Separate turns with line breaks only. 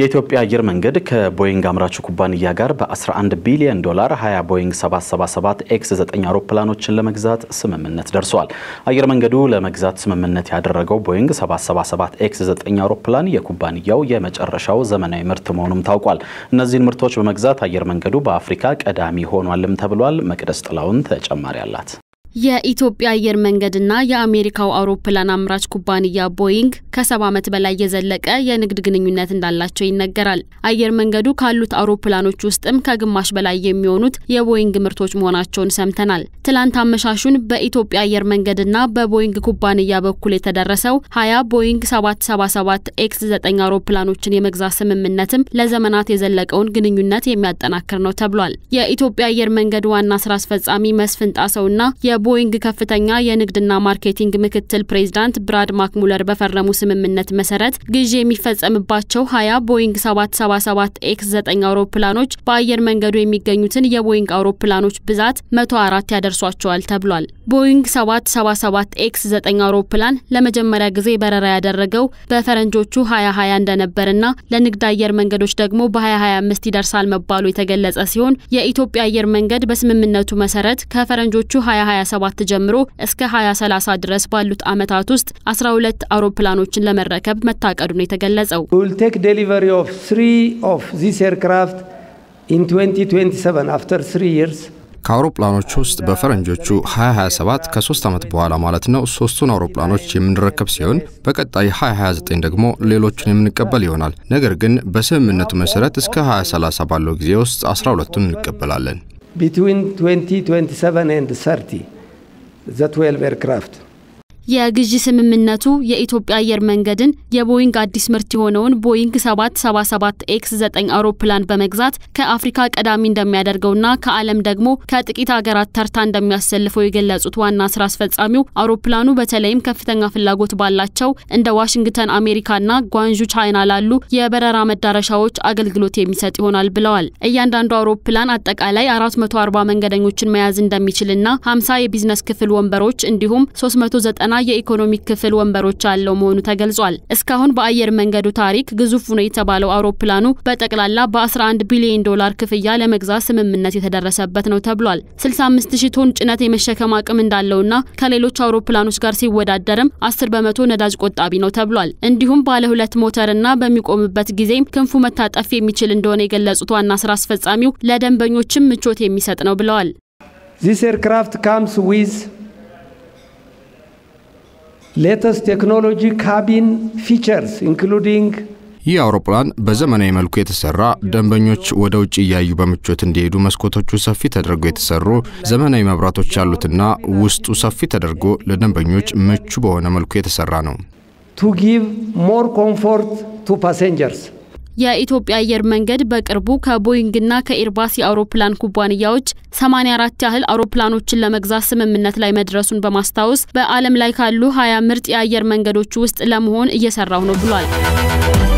የኢትዮጵያ አየር መንገድ ከቦይንግ አምራቹ ኩባንያ ጋር በ11 ቢሊዮን ዶላር 20 ቦይንግ 777 ኤክስ 9 አውሮፕላኖችን ለመግዛት ስምምነት ደርሷል። አየር መንገዱ ለመግዛት ስምምነት ያደረገው ቦይንግ 777 ኤክስ 9 አውሮፕላን የኩባንያው የመጨረሻው ዘመናዊ ምርት መሆኑም ታውቋል። እነዚህን ምርቶች በመግዛት አየር መንገዱ በአፍሪካ ቀዳሚ ሆኗልም ተብሏል። መቅደስ ጥላውን ተጨማሪ አላት።
የኢትዮጵያ አየር መንገድና የአሜሪካው አውሮፕላን አምራች ኩባንያ ቦይንግ ከሰባ ዓመት በላይ የዘለቀ የንግድ ግንኙነት እንዳላቸው ይነገራል። አየር መንገዱ ካሉት አውሮፕላኖች ውስጥም ከግማሽ በላይ የሚሆኑት የቦይንግ ምርቶች መሆናቸውን ሰምተናል። ትላንት አመሻሹን በኢትዮጵያ አየር መንገድና በቦይንግ ኩባንያ በኩል የተደረሰው ሀያ ቦይንግ 777 ኤክስ 9 አውሮፕላኖችን የመግዛት ስምምነትም ለዘመናት የዘለቀውን ግንኙነት የሚያጠናክር ነው ተብሏል። የኢትዮጵያ አየር መንገድ ዋና ስራ አስፈጻሚ መስፍን ጣሰውና የ የቦይንግ ከፍተኛ የንግድና ማርኬቲንግ ምክትል ፕሬዚዳንት ብራድ ማክሙለር በፈረሙ ስምምነት መሰረት ግዢ የሚፈጸምባቸው ሀያ ቦይንግ 777 ኤክስ 9 አውሮፕላኖች በአየር መንገዱ የሚገኙትን የቦይንግ አውሮፕላኖች ብዛት 104 ያደርሷቸዋል ተብሏል። ቦይንግ 777 ኤክስ 9 አውሮፕላን ለመጀመሪያ ጊዜ በረራ ያደረገው በፈረንጆቹ 2020 እንደነበርና ለንግድ አየር መንገዶች ደግሞ በ2025 ይደርሳል መባሉ የተገለጸ ሲሆን የኢትዮጵያ አየር መንገድ በስምምነቱ መሰረት ከፈረንጆቹ 2020 2017 ጀምሮ እስከ 2030 ድረስ ባሉት ዓመታት ውስጥ 12 አውሮፕላኖችን ለመረከብ መታቀዱ ነው የተገለጸው።
ዊል ቴክ ዴሊቨሪ ኦፍ ስሪ
ኦፍ ዚስ ኤርክራፍት ኢን 2027 አፍተር ይርስ ከአውሮፕላኖች ውስጥ በፈረንጆቹ 2027 ከሶስት ዓመት በኋላ ማለት ነው ሶስቱን አውሮፕላኖች የምንረከብ ሲሆን በቀጣይ 2029 ደግሞ ሌሎቹን የምንቀበል ይሆናል። ነገር ግን በስምምነቱ መሰረት እስከ 2030 ባለው ጊዜ ውስጥ 12ቱን እንቀበላለን። ቢትዊን 2027 ኤንድ 30 that 12 aircraft?
የግዢ ስምምነቱ የኢትዮጵያ አየር መንገድን የቦይንግ አዲስ ምርት የሆነውን ቦይንግ 777 ኤክስ 9 አውሮፕላን በመግዛት ከአፍሪካ ቀዳሚ እንደሚያደርገውና ከዓለም ደግሞ ከጥቂት ሀገራት ተርታ እንደሚያሰልፈው የገለጹት ዋና ስራ አስፈጻሚው አውሮፕላኑ በተለይም ከፍተኛ ፍላጎት ባላቸው እንደ ዋሽንግተን አሜሪካና ጓንዡ ቻይና ላሉ የበረራ መዳረሻዎች አገልግሎት የሚሰጥ ይሆናል ብለዋል። እያንዳንዱ አውሮፕላን አጠቃላይ 440 መንገደኞችን መያዝ እንደሚችልና 50 የቢዝነስ ክፍል ወንበሮች እንዲሁም 390 ዘጠና የኢኮኖሚክ ክፍል ወንበሮች ያለው መሆኑ ተገልጿል። እስካሁን በአየር መንገዱ ታሪክ ግዙፍ ነው የተባለው አውሮፕላኑ በጠቅላላ በ11 ቢሊዮን ዶላር ክፍያ ለመግዛት ስምምነት የተደረሰበት ነው ተብሏል። 65 ሺህ ቶን ጭነት የመሸከም አቅም እንዳለውና ከሌሎች አውሮፕላኖች ጋር ሲወዳደርም 10 በመቶ ነዳጅ ቆጣቢ ነው ተብሏል። እንዲሁም ባለ ሁለት ሞተርና በሚቆምበት ጊዜም ክንፉ መታጠፍ የሚችል እንደሆነ የገለጹት ዋና ስራ አስፈጻሚው ለደንበኞችም ምቾት የሚሰጥ ነው ብለዋል።
ዚስ ኤርክራፍት ካምስ ዊዝ latest technology cabin features including ይህ አውሮፕላን በዘመናዊ መልኩ የተሰራ ደንበኞች ወደ ውጭ እያዩ በምቾት እንዲሄዱ መስኮቶቹ ሰፊ ተደርጎ የተሰሩ ዘመናዊ መብራቶች ያሉትና ውስጡ ሰፊ ተደርጎ ለደንበኞች ምቹ በሆነ መልኩ የተሰራ ነው። ቱ ጊቭ ሞር ኮምፎርት ቱ ፓሴንጀርስ
የኢትዮጵያ አየር መንገድ በቅርቡ ከቦይንግና ከኤርባስ የአውሮፕላን ኩባንያዎች 84 ያህል አውሮፕላኖችን ለመግዛት ስምምነት ላይ መድረሱን በማስታወስ በዓለም ላይ ካሉ 20 ምርጥ የአየር መንገዶች ውስጥ ለመሆን እየሰራው ነው ብሏል።